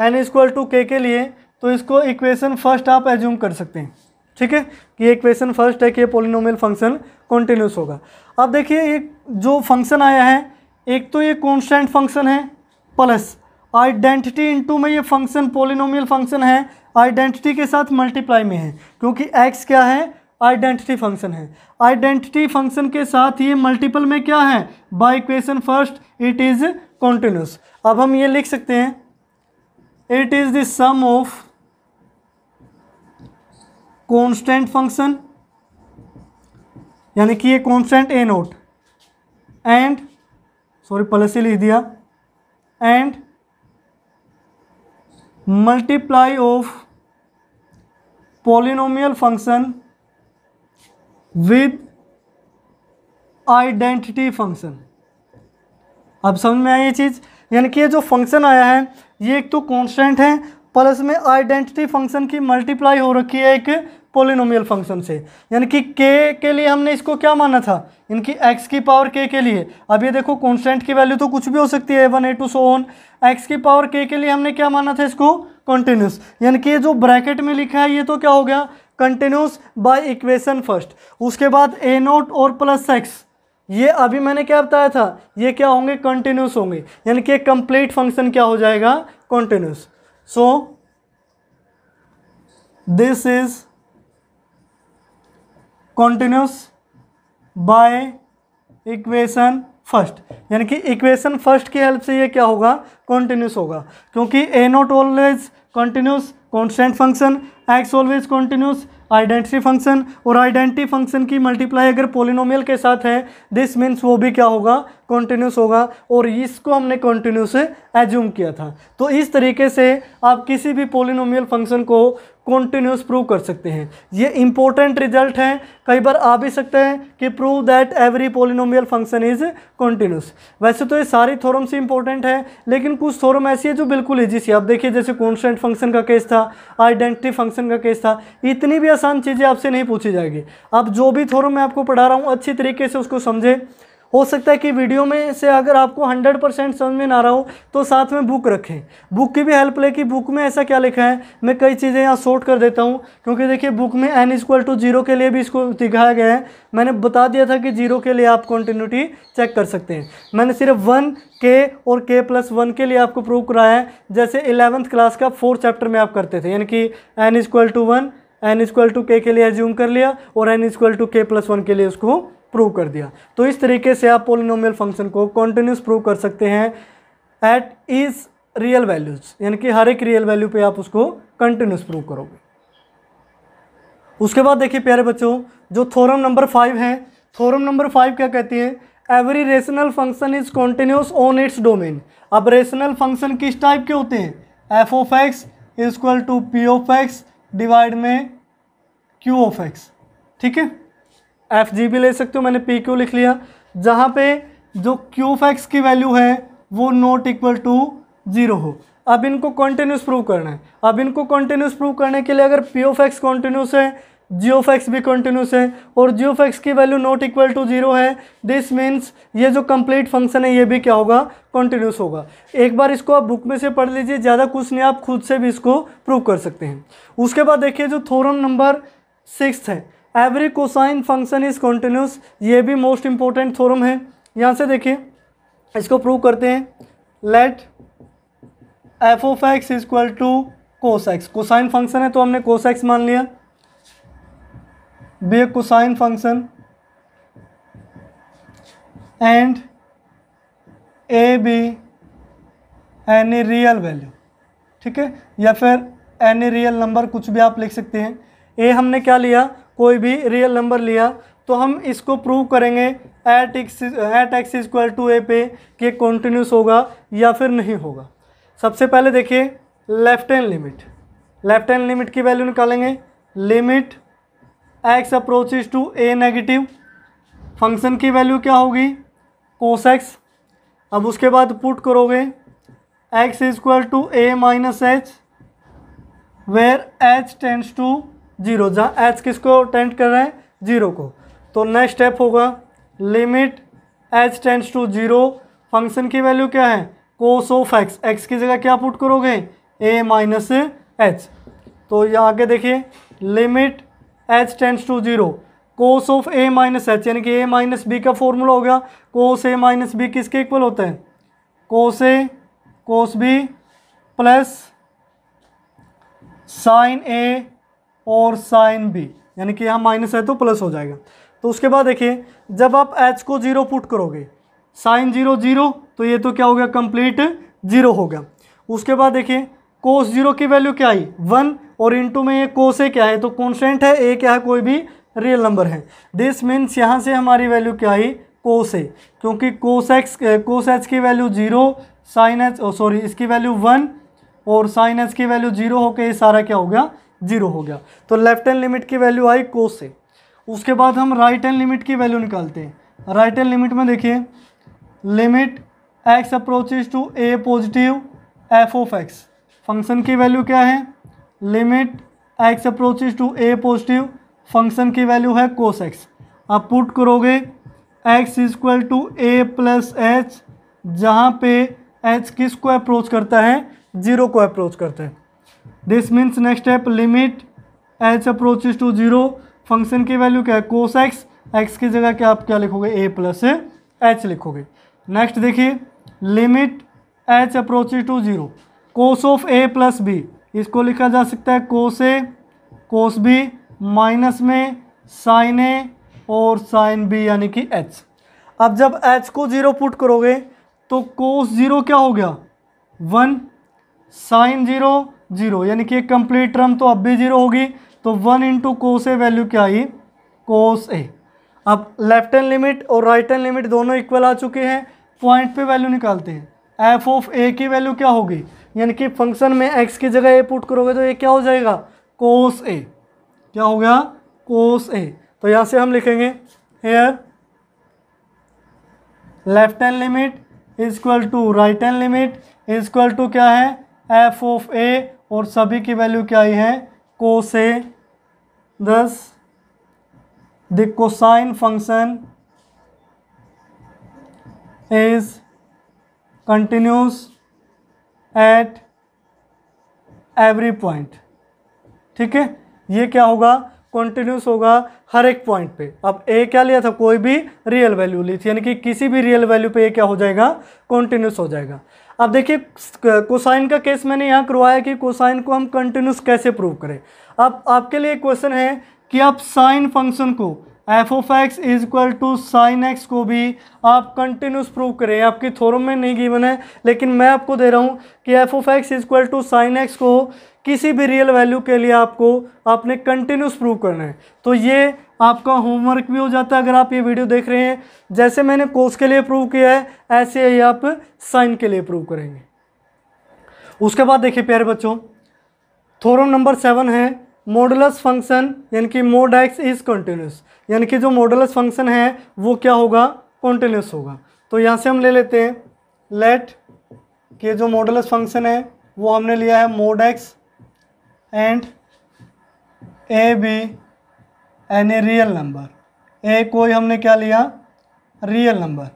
Speaker 1: एन इजक्ल टू के के लिए तो इसको इक्वेशन फर्स्ट आप एज्यूम कर सकते हैं ठीक है ये इक्वेशन फर्स्ट है कि ये पोलिनोमियल फंक्शन कंटिन्यूस होगा अब देखिए एक जो फंक्शन आया है एक तो ये कॉन्स्टेंट फंक्शन है प्लस आइडेंटिटी इनटू में ये फंक्शन पोलिनोमियल फंक्शन है आइडेंटिटी के साथ मल्टीप्लाई में है क्योंकि एक्स क्या है आइडेंटिटी फंक्शन है आइडेंटिटी फंक्शन के साथ ये मल्टीपल में क्या है by equation first it is continuous अब हम ये लिख सकते हैं it is the sum of constant function यानी कि ये constant a naught and sorry plus ही लिख दिया and multiply of polynomial function with identity function अब समझ में आई ये चीज़ यानी कि ये जो फंक्शन आया है ये एक तो कॉन्स्टेंट है प्लस में आइडेंटिटी फंक्शन की मल्टीप्लाई हो रखी है एक पोलिनोमियल फंक्शन से यानी कि के के लिए हमने इसको क्या माना था इनकी एक्स की पावर के के लिए अब ये देखो कॉन्स्टेंट की वैल्यू तो कुछ भी हो सकती है one a two so one x की पावर के के लिए हमने क्या माना था इसको कंटिन्यूस यानी कि ये जो ब्रैकेट में लिखा है ये तो क्या हो गया कंटिन्यूस बाय इक्वेशन फर्स्ट उसके बाद ए नोट और प्लस एक्स ये अभी मैंने क्या बताया था ये क्या होंगे कंटिन्यूस होंगे यानी कि कंप्लीट फंक्शन क्या हो जाएगा continuous so this is continuous by equation first यानी कि इक्वेशन फर्स्ट की हेल्प से ये क्या होगा कॉन्टिन्यूस होगा क्योंकि a naught always continuous constant function x always continuous identity function और आइडेंटिटी फंक्शन की मल्टीप्लाई अगर पोलिनोमियल के साथ है दिस मीन्स वो भी क्या होगा कॉन्टीन्यूस होगा और इसको हमने कॉन्टीन्यूस एज्यूम किया था तो इस तरीके से आप किसी भी पोलिनोमियल फंक्शन को कॉन्टीन्यूस प्रूव कर सकते हैं ये इंपॉर्टेंट रिजल्ट हैं कई बार आ भी सकते हैं कि prove that every polynomial function is continuous वैसे तो ये सारी थोरम से इंपॉर्टेंट है लेकिन कुछ थोरम ऐसी है जो बिल्कुल ईजी सी आप देखिए जैसे कॉन्स्टेंट फंक्शन का केस था आइडेंटिटी फंक्शन का केस था इतनी भी आसान चीज़ें आपसे नहीं पूछी जाएगी अब जो भी थोरम मैं आपको पढ़ा रहा हूँ अच्छी तरीके से उसको समझें हो सकता है कि वीडियो में से अगर आपको 100 परसेंट समझ में ना रहा हो तो साथ में बुक रखें बुक की भी हेल्प लें कि बुक में ऐसा क्या लिखा है मैं कई चीज़ें यहाँ शॉर्ट कर देता हूँ क्योंकि देखिए बुक में एन इक्वल टू जीरो के लिए भी इसको दिखाया गया है मैंने बता दिया था कि जीरो के लिए आप कॉन्टीन्यूटी चेक कर सकते हैं मैंने सिर्फ वन के और के प्लस वन के लिए आपको प्रूव कराया है जैसे इलेवंथ क्लास का फोर्थ चैप्टर में आप करते थे यानी कि n equal to one n equal to के लिए एज्यूम कर लिया और n equal to k plus one के लिए उसको प्रूव कर दिया तो इस तरीके से आप पोलिनोमियल फंक्शन को कॉन्टिन्यूस प्रूव कर सकते हैं एट इज रियल वैल्यूज यानी कि हर एक रियल वैल्यू पे आप उसको कंटिन्यूस प्रूव करोगे उसके बाद देखिए प्यारे बच्चों जो थोरम नंबर फाइव है थोरम नंबर फाइव क्या कहती है every rational function is continuous on its domain अब रेशनल फंक्शन किस टाइप के होते हैं f of x is equal to p of x divide में क्यू ऑफ एक्स ठीक है एफ जी भी ले सकते हो मैंने पी क्यू लिख लिया जहाँ पे जो क्यू फैक्स की वैल्यू है वो नॉट इक्वल टू ज़ीरो हो अब इनको कॉन्टीन्यूस प्रूव करना है अब इनको कॉन्टीन्यूस प्रूव करने के लिए अगर पी ओ फैक्स कॉन्टीन्यूस है जियो फैक्स भी कॉन्टीन्यूस है और जियो फैक्स की value not equal to zero है दिस मीन्स ये जो कंप्लीट फंक्शन है ये भी क्या होगा कॉन्टीन्यूस होगा एक बार इसको आप बुक में से पढ़ लीजिए ज़्यादा कुछ नहीं आप खुद से भी इसको प्रूव कर सकते हैं उसके बाद देखिए जो थोरम नंबर सिक्स है every cosine function is continuous ये भी मोस्ट इंपॉर्टेंट थोरम है यहाँ से देखिए इसको प्रूव करते हैं let f of x equal to cos x cosine function है तो हमने एक्स मान लिया be a cosine function and a be any real value ठीक है या फिर एनी रियल नंबर कुछ भी आप लिख सकते हैं ए हमने क्या लिया कोई भी रियल नंबर लिया तो हम इसको प्रूव करेंगे at x at x equal to a पे कि कॉन्टीन्यूस होगा या फिर नहीं होगा सबसे पहले देखिए left hand limit left hand limit की वैल्यू निकालेंगे limit x approaches to a negative function की वैल्यू क्या होगी कोस एक्स अब उसके बाद पुट करोगे x equal to a minus h where h tends to zero जहाँ एच किसको टेंट कर रहे हैं जीरो को तो नेक्स्ट स्टेप होगा limit h tends to zero function की वैल्यू क्या है कोस ऑफ एक्स एक्स की जगह क्या पुट करोगे ए माइनस एच तो यहाँ आगे देखिए limit h tends to zero cos of a minus h यानी कि ए माइनस बी का फॉर्मूला हो गया कोस ए माइनस बी किसके इक्वल होता है cos a cos b plus sine a और साइन बी यानी कि यहाँ माइनस है तो प्लस हो जाएगा तो उसके बाद देखिए जब आप एच को जीरो पुट करोगे साइन जीरो जीरो तो ये तो क्या हो गया कंप्लीट जीरो हो गया उसके बाद देखिए कोस जीरो की वैल्यू क्या आई वन और इंटू में ये कोस ए क्या है तो कॉन्स्टेंट है ए क्या है कोई भी रियल नंबर है दिस मीन्स यहाँ से हमारी वैल्यू क्या आई कोस ए क्योंकि कोस एक्स कोस एच की value zero sine h sorry इसकी वैल्यू वन और साइन एच की वैल्यू जीरो होकर ये सारा क्या हो गया जीरो हो गया तो लेफ्ट हैंड लिमिट की वैल्यू आई कोस से उसके बाद हम राइट हैंड लिमिट की वैल्यू निकालते हैं राइट हैंड लिमिट में देखिए limit x approaches to a positive f of x function की वैल्यू क्या है limit x approaches to a positive function की वैल्यू है कोस एक्स आप पुट करोगे x is equal to a plus h जहाँ पे एच किस को अप्रोच करता है जीरो को अप्रोच करता है this means next step limit h approaches to zero function की वैल्यू क्या है कोस एक्स एक्स की जगह क्या आप क्या लिखोगे ए प्लस एच लिखोगे नेक्स्ट देखिए limit h approaches to zero cos of a plus b इसको लिखा जा सकता है cos a cos b minus में साइन ए और साइन बी यानी कि एच अब जब एच को ज़ीरो पुट करोगे तो कोस ज़ीरो क्या हो गया वन साइन ज़ीरो जीरो यानी कि एक कंप्लीट टर्म तो अब भी जीरो होगी तो one into cos a value क्या आई कोस ए अब लेफ्ट हैंड लिमिट और राइट हैंड लिमिट दोनों इक्वल आ चुके हैं पॉइंट पे वैल्यू निकालते हैं एफ ऑफ ए की वैल्यू क्या होगी यानी कि फंक्शन में एक्स की जगह ए पुट करोगे तो ये क्या हो जाएगा कोस ए क्या हो गया कोस ए तो यहाँ से हम लिखेंगे here left hand limit is equal to right hand limit is equal to क्या है एफ ऑफ ए और सभी की वैल्यू क्या आई है को से दस the cosine function is continuous at every point ठीक है ये क्या होगा कंटिन्यूस होगा हर एक पॉइंट पे अब ए क्या लिया था कोई भी रियल वैल्यू ली थी यानी कि किसी भी रियल वैल्यू पे ये क्या हो जाएगा कंटिन्यूस हो जाएगा अब देखिए कोसाइन का केस मैंने यहाँ करवाया कि कोसाइन को हम कंटिन्यूस कैसे प्रूव करें अब आपके लिए क्वेश्चन है कि आप साइन फंक्शन को f of x is equal to sine x को भी आप कंटिन्यूस प्रूव करें आपकी थोरम में नहीं गिवन है लेकिन मैं आपको दे रहा हूँ कि f of x is equal to sine x को किसी भी रियल वैल्यू के लिए आपको आपने कंटिन्यूस प्रूव करना है तो ये आपका होमवर्क भी हो जाता है अगर आप ये वीडियो देख रहे हैं जैसे मैंने कोर्स के लिए प्रूव किया है ऐसे ही आप साइन के लिए प्रूव करेंगे उसके बाद देखिए प्यारे बच्चों थोरम नंबर सेवन है मॉडलस फंक्शन यानी कि मोड एक्स इज़ कंटिन्यूस यानी कि जो मॉडलस फंक्शन है वो क्या होगा कॉन्टीन्यूस होगा तो यहाँ से हम ले लेते हैं लेट के जो मॉडलस फंक्शन है वो हमने लिया है mod x and a be an a real number a कोई हमने क्या लिया रियल नंबर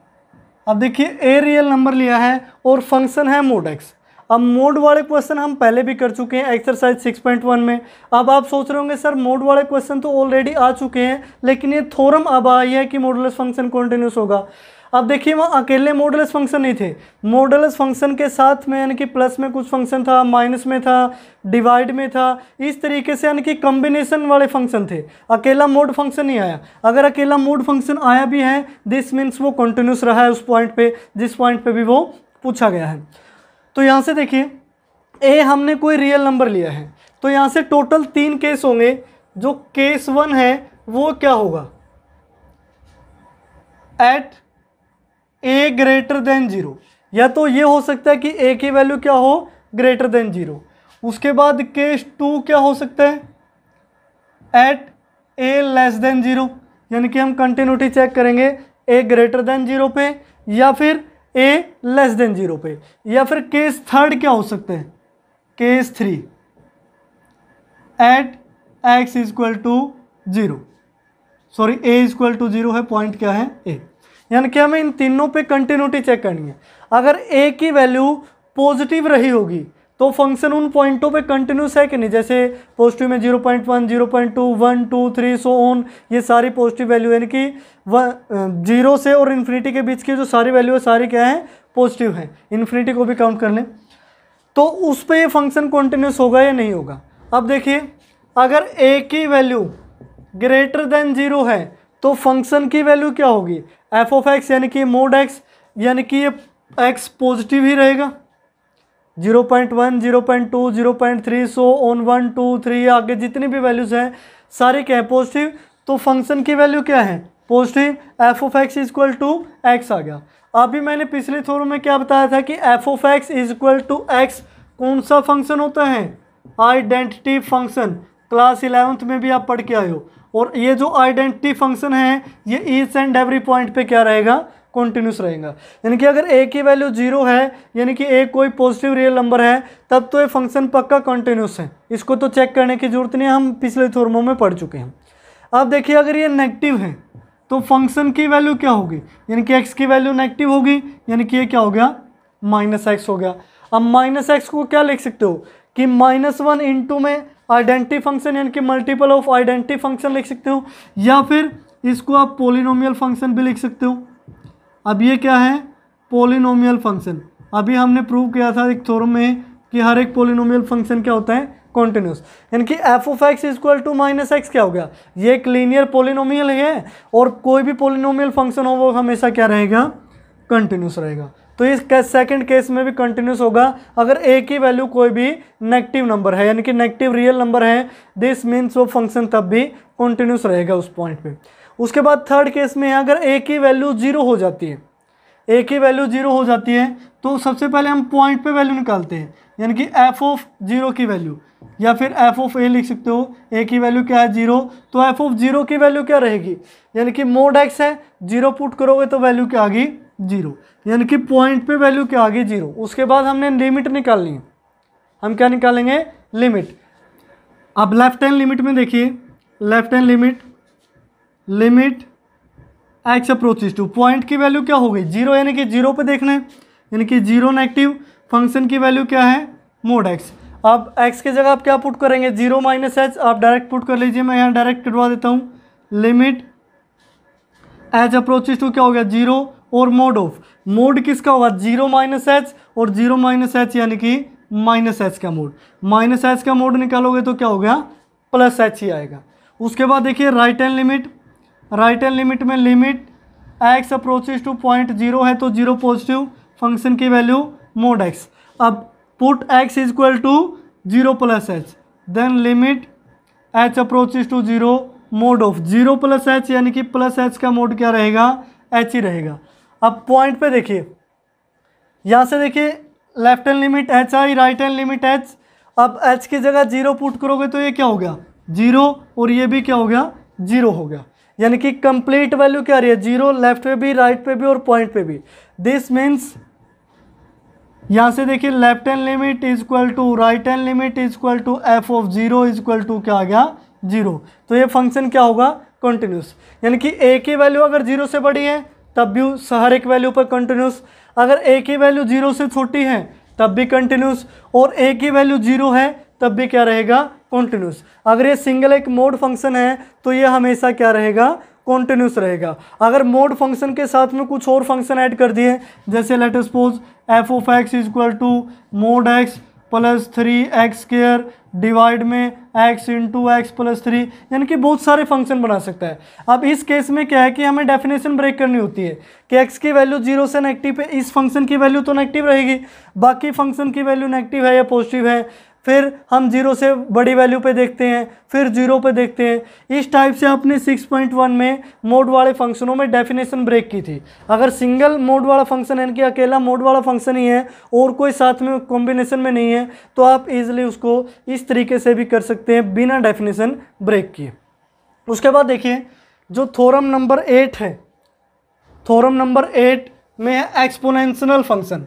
Speaker 1: अब देखिए ए रियल नंबर लिया है और फंक्शन है मोड एक्स अब मोड वाले क्वेश्चन हम पहले भी कर चुके हैं एक्सरसाइज 6.1 में अब आप सोच रहे होंगे सर मोड वाले क्वेश्चन तो ऑलरेडी आ चुके हैं लेकिन ये थोरम अब आई है कि मोडलेस फंक्शन कॉन्टिन्यूस होगा अब देखिए वहाँ अकेले मोडलस फंक्शन नहीं थे मोडलस फंक्शन के साथ में यानी कि प्लस में कुछ फंक्शन था माइनस में था डिवाइड में था इस तरीके से यानी कि कॉम्बिनेशन वाले फंक्शन थे अकेला मोड फंक्शन नहीं आया अगर अकेला मोड फंक्शन आया भी है दिस मीन्स वो कंटिन्यूस रहा है उस पॉइंट पर जिस पॉइंट पर भी वो पूछा गया है तो यहाँ से देखिए ए हमने कोई रियल नंबर लिया है तो यहाँ से टोटल तीन केस होंगे जो केस वन है वो क्या होगा at a greater than zero या तो ये हो सकता है कि ए की वैल्यू क्या हो ग्रेटर देन ज़ीरो उसके बाद केस टू क्या हो सकता है at a less than zero यानी कि हम कंटिन्यूटी चेक करेंगे ए ग्रेटर देन ज़ीरो पे या फिर ए लेस देन ज़ीरो पे या फिर केस थर्ड क्या हो सकता है case three at x is equal to zero sorry a is equal to zero है पॉइंट क्या है ए यानी कि हमें इन तीनों पे कंटिन्यूटी चेक करनी है अगर ए की वैल्यू पॉजिटिव रही होगी तो फंक्शन उन पॉइंटों पे कंटिन्यूस है कि नहीं जैसे पॉजिटिव में zero point one zero point two one two three so on ये सारी पॉजिटिव वैल्यू यानी कि जीरो से और इन्फिनिटी के बीच की जो सारी वैल्यू है सारी क्या है पॉजिटिव है इन्फिनिटी को भी काउंट कर लें तो उस पर ये फंक्शन कॉन्टिन्यूस होगा या नहीं होगा अब देखिए अगर ए की वैल्यू ग्रेटर देन जीरो है तो फंक्शन की वैल्यू क्या होगी एफ ऑफ एक्स यानी कि मोड एक्स यानी कि ये एक्स पॉजिटिव ही रहेगा zero point one zero point two zero point three so on one two three आगे जितनी भी वैल्यूज़ हैं सारे क्या है पॉजिटिव तो फंक्शन की वैल्यू क्या है positive f of x equal to x आ गया अभी मैंने पिछले थोरों में क्या बताया था कि f of x equal to x कौन सा फंक्शन होता है आइडेंटिटी फंक्शन क्लास इलेवंथ में भी आप पढ़ के आए हो और ये जो आइडेंटिटी फंक्शन है ये ईच एंड एवरी पॉइंट पे क्या रहेगा कॉन्टीन्यूस रहेगा यानी कि अगर ए की वैल्यू जीरो है यानी कि ए कोई पॉजिटिव रियल नंबर है तब तो ये फंक्शन पक्का कॉन्टीन्यूस है इसको तो चेक करने की जरूरत नहीं है हम पिछले थोरमो में पढ़ चुके हैं अब देखिए अगर ये नेगेटिव है तो फंक्शन की वैल्यू क्या होगी यानी कि एक्स की वैल्यू नेगेटिव होगी यानी कि ये क्या हो गया माइनस एक्स हो गया अब माइनस एक्स को क्या लिख सकते हो कि माइनस वन इंटू में आइडेंटिटी फंक्शन यानी कि मल्टीपल ऑफ आइडेंटिटी फंक्शन लिख सकते हो या फिर इसको आप पोलिनोमियल फंक्शन भी लिख सकते हो अब ये क्या है पोलिनोमियल फंक्शन अभी हमने प्रूव किया था एक थोरम में कि हर एक पोलिनोमियल फंक्शन क्या होता है कॉन्टिन्यूस यानी कि f of x equal to minus x क्या हो गया ये एक लीनियर पोलिनोमियल है और कोई भी पोलिनोमियल फंक्शन हो वो हमेशा क्या रहेगा कंटिन्यूस रहेगा तो इस सेकंड केस में भी कंटिन्यूस होगा अगर ए की वैल्यू कोई भी नेगेटिव नंबर है यानी कि नेगेटिव रियल नंबर है दिस मीन्स वो फंक्शन तब भी कंटिन्यूस रहेगा उस पॉइंट पे उसके बाद थर्ड केस में अगर ए की वैल्यू जीरो हो जाती है ए की वैल्यू जीरो हो जाती है तो सबसे पहले हम पॉइंट पर वैल्यू निकालते हैं यानी कि एफ ऑफ जीरो की वैल्यू या फिर एफ ऑफ ए लिख सकते हो ए की वैल्यू क्या है जीरो तो एफ ऑफ जीरो की वैल्यू क्या रहेगी यानी कि मोड एक्स है जीरो पुट करोगे तो वैल्यू क्या आ गई जीरो यानी कि पॉइंट पे वैल्यू क्या आ गई जीरो उसके बाद हमने लिमिट निकालनी है हम क्या निकालेंगे लिमिट अब लेफ्ट हैंड लिमिट में देखिए left hand limit limit x approaches to point की वैल्यू क्या हो गई जीरो यानी कि जीरो पे देखना है यानी कि जीरो नेगेटिव फंक्शन की वैल्यू क्या है मोड एक्स अब एक्स की जगह आप क्या पुट करेंगे जीरो माइनस एच आप डायरेक्ट पुट कर लीजिए मैं यहाँ डायरेक्ट करवा देता हूँ लिमिट एच अप्रोचेज टू क्या हो गया जीरो और मोड ऑफ मोड किसका होगा जीरो माइनस एच और जीरो माइनस एच यानी कि माइनस एच का मोड माइनस एच का मोड निकालोगे तो क्या हो गया प्लस एच ही आएगा उसके बाद देखिए right hand limit right hand limit में limit x approaches to point zero है तो जीरो पॉजिटिव फंक्शन की वैल्यू मोड एक्स अब put x is equal to zero plus h then limit h approaches to zero mod of zero plus h यानी कि plus H का mode क्या रहेगा H ही रहेगा अब पॉइंट पे देखिए यहाँ से देखिए left hand limit h I right hand limit h अब एच की जगह जीरो पुट करोगे तो ये क्या हो गया जीरो और ये भी क्या हो गया जीरो हो गया यानी कि कंप्लीट वैल्यू क्या आ रही है जीरो लेफ्ट पे भी राइट पे भी और पॉइंट पे भी दिस मीन्स यहाँ से देखिए left hand limit is equal to right hand limit is equal to f of zero is equal to क्या आ गया जीरो तो ये फंक्शन क्या होगा कंटिन्यूस यानी कि ए की वैल्यू अगर जीरो से बड़ी है तब भी उस हर एक वैल्यू पर कंटिन्यूस अगर एक ही वैल्यू जीरो से छोटी है तब भी कंटिन्यूस और एक ही वैल्यू जीरो है तब भी क्या रहेगा कॉन्टिन्यूस अगर ये सिंगल एक मोड फंक्शन है तो ये हमेशा क्या रहेगा कॉन्टिन्यूस रहेगा अगर मोड फंक्शन के साथ में कुछ और फंक्शन ऐड कर दिए जैसे let suppose f of x is equal to mod x plus three x care divide में x into x plus three यानी कि बहुत सारे फंक्शन बना सकता है अब इस केस में क्या है कि हमें डेफिनेशन ब्रेक करनी होती है कि x की वैल्यू जीरो से नेगेटिव है इस फंक्शन की वैल्यू तो नेगेटिव रहेगी बाकी फंक्शन की वैल्यू नेगेटिव है या पॉजिटिव है फिर हम जीरो से बड़ी वैल्यू पे देखते हैं फिर जीरो पे देखते हैं इस टाइप से आपने 6.1 में मोड वाले फंक्शनों में डेफिनेशन ब्रेक की थी अगर सिंगल मोड वाला फंक्शन यानी कि अकेला मोड वाला फंक्शन ही है और कोई साथ में कॉम्बिनेशन में नहीं है तो आप इजिली उसको इस तरीके से भी कर सकते हैं बिना डेफिनेशन ब्रेक किए उसके बाद देखिए जो थोरम नंबर एट है थोरम नंबर एट में है एक्सपोनेंशनल फंक्शन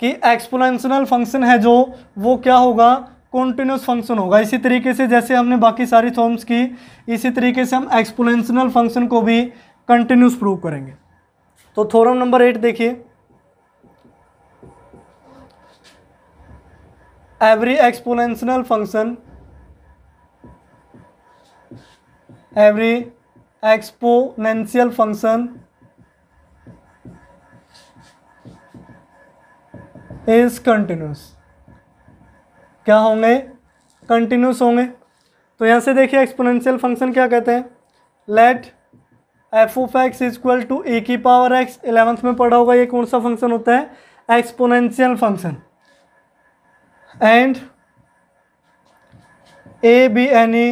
Speaker 1: कि एक्सपोनेंशियल फंक्शन है जो वो क्या होगा कॉन्टीन्यूस फंक्शन होगा इसी तरीके से जैसे हमने बाकी सारी थॉर्म्स की इसी तरीके से हम एक्सपोनेंशियल फंक्शन को भी कंटिन्यूस प्रूव करेंगे तो थोरम नंबर एट देखिए every exponential function every exponential function is continuous क्या होंगे कंटिन्यूस होंगे तो यहाँ से देखिए एक्सपोनेंशियल फंक्शन क्या कहते हैं let f of x equal to a की पावर एक्स एलेवंथ में पढ़ा होगा ये कौन सा फंक्शन होता है exponential function and a be any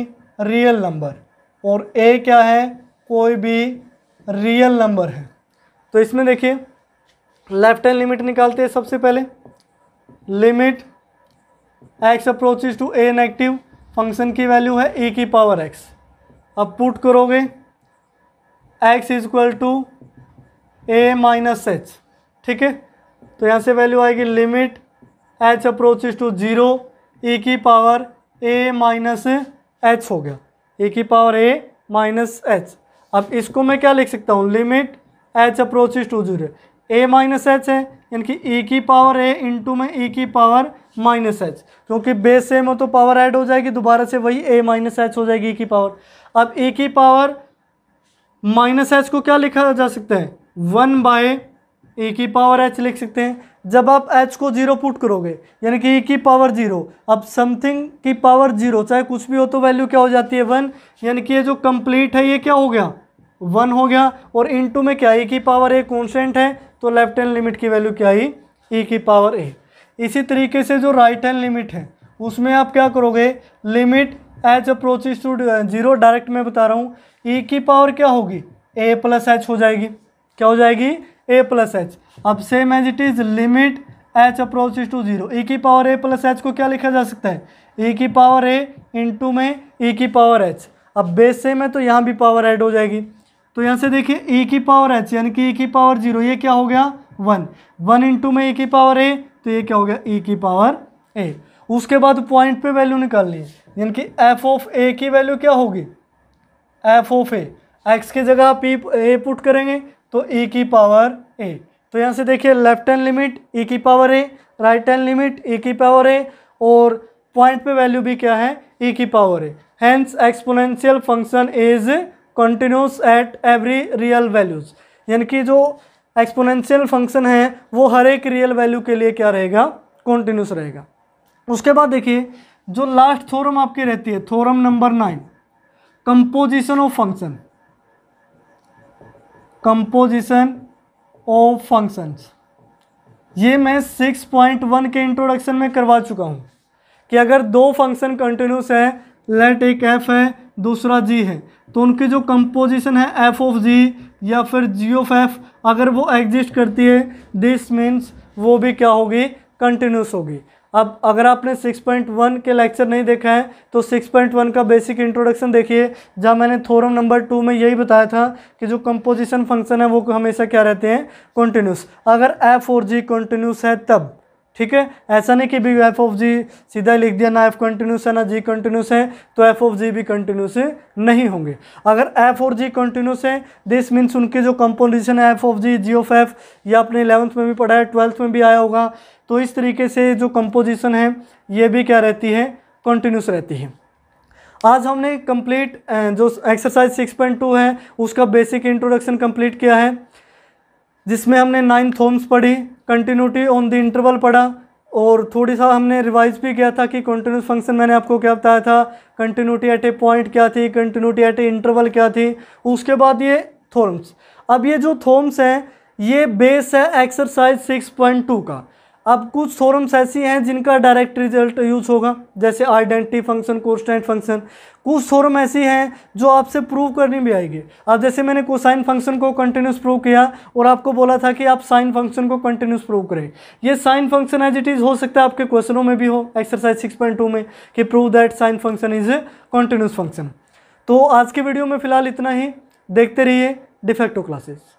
Speaker 1: real number और ए क्या है कोई भी रियल नंबर है तो इसमें देखिए लेफ्ट हैंड लिमिट निकालते हैं सबसे पहले limit x approaches to a negative function की वैल्यू है ए e की पावर एक्स अब पुट करोगे x is equal to a minus h ठीक है तो यहाँ से वैल्यू आएगी limit h approaches to zero a की पावर ए माइनस एच हो गया ए e की पावर ए माइनस एच अब इसको मैं क्या लिख सकता हूँ limit h approaches to zero a minus H है यानी कि e की पावर ए इंटू में e की पावर माइनस एच क्योंकि बेस सेम हो तो पावर ऐड हो जाएगी दोबारा से वही ए माइनस एच हो जाएगी e की पावर अब e की पावर माइनस एच को क्या लिखा जा सकता है वन बाय ए की पावर एच लिख सकते हैं जब आप एच को जीरो पुट करोगे यानी कि ए की पावर जीरो अब समथिंग की पावर जीरो चाहे कुछ भी हो तो वैल्यू क्या हो जाती है वन यानी कि ये जो कंप्लीट है ये क्या हो गया वन हो गया और इन टू में क्या ए की पावर ए कॉन्स्टेंट है तो लेफ्ट हैंड लिमिट की वैल्यू क्या आई ई e की पावर ए इसी तरीके से जो राइट हैंड लिमिट है उसमें आप क्या करोगे limit h approach to zero direct मैं बता रहा हूँ ई e की पावर क्या होगी ए प्लस एच हो जाएगी क्या हो जाएगी ए प्लस एच अब same as it is limit h approach to zero e की पावर ए प्लस एच को क्या लिखा जा सकता है ई e की पावर ए इंटू में ई की पावर एच अब बेस सेम है तो यहाँ भी पावर ऐड हो जाएगी तो यहाँ से देखिए ए की पावर एच यानी कि ए की पावर जीरो ये क्या हो गया वन वन इंटू में ए की पावर ए तो ये क्या हो गया ए की पावर ए उसके बाद पॉइंट पे वैल्यू निकाल ली यानी कि एफ ऑफ ए की वैल्यू क्या होगी एफ ऑफ ए एक्स की जगह आप ए पुट करेंगे तो ए की पावर ए तो यहाँ से देखिए लेफ्ट हैंड लिमिट ए की power a right hand limit a की पावर ए और पॉइंट पे वैल्यू भी क्या है ए की power a hence exponential function is continuous at every real values यानी कि जो एक्सपोनेंशियल फंक्शन है वो हर एक रियल वैल्यू के लिए क्या रहेगा कॉन्टीन्यूस रहेगा उसके बाद देखिए जो लास्ट थोरम आपकी रहती है theorem number nine composition of function composition of functions ये मैं सिक्स पॉइंट वन के इंट्रोडक्शन में करवा चुका हूँ कि अगर दो फंक्शन कंटिन्यूस है लेट एक एफ है दूसरा जी है तो उनकी जो कंपोजिशन है एफ ऑफ जी या फिर जी ऑफ एफ अगर वो एग्जिस्ट करती है दिस मीन्स वो भी क्या होगी कंटिन्यूस होगी अब अगर आपने 6.1 के लेक्चर नहीं देखा है तो 6.1 का बेसिक इंट्रोडक्शन देखिए जहाँ मैंने थोरम नंबर टू में यही बताया था कि जो कंपोजिशन फंक्शन है वो हमेशा क्या रहते हैं कंटिन्यूस अगर एफ और जी कंटिन्यूस है तब ठीक है ऐसा नहीं कि भी एफ ऑफ जी सीधा लिख दिया ना एफ कंटिन्यूस है ना जी कंटिन्यूस है तो एफ ऑफ जी भी कंटिन्यूस नहीं होंगे अगर एफ और जी कंटिन्यूस है दिस मीन्स उनके जो कंपोजिशन है f of g g of f या आपने इलेवंथ में भी पढ़ा है ट्वेल्थ में भी आया होगा तो इस तरीके से जो कंपोजिशन है ये भी क्या रहती है कंटिन्यूस रहती है आज हमने कंप्लीट जो एक्सरसाइज सिक्स है उसका बेसिक इंट्रोडक्शन कंप्लीट किया है जिसमें हमने नाइन थोम्स पढ़ी कंटिन्यूटी ऑन द इंटरवल पढ़ा और थोड़ी सा हमने रिवाइज भी किया था कि कंटिन्यूस फंक्शन मैंने आपको क्या बताया था कंटिन्यूटी एट ए पॉइंट क्या थी कंटिन्यूटी एट ए इंटरवल क्या थी उसके बाद ये थोम्स अब ये जो थोम्स हैं ये बेस है एक्सरसाइज सिक्स पॉइंट टू का अब कुछ थोरम्स ऐसी हैं जिनका डायरेक्ट रिजल्ट यूज़ होगा जैसे आइडेंटिटी फंक्शन कोस्टेंट फंक्शन कुछ थोरम ऐसी हैं जो आपसे प्रूव करनी भी आएगी अब जैसे मैंने कोसाइन फंक्शन को कंटिन्यूस प्रूव किया और आपको बोला था कि आप साइन फंक्शन को कंटिन्यूस प्रूव करें ये sine function as it is हो सकता है आपके क्वेश्चनों में भी हो एक्सरसाइज सिक्स पॉइंट टू में कि prove that sine function is a continuous function तो आज के वीडियो में फ़िलहाल इतना ही देखते रहिए डिफेक्टो क्लासेस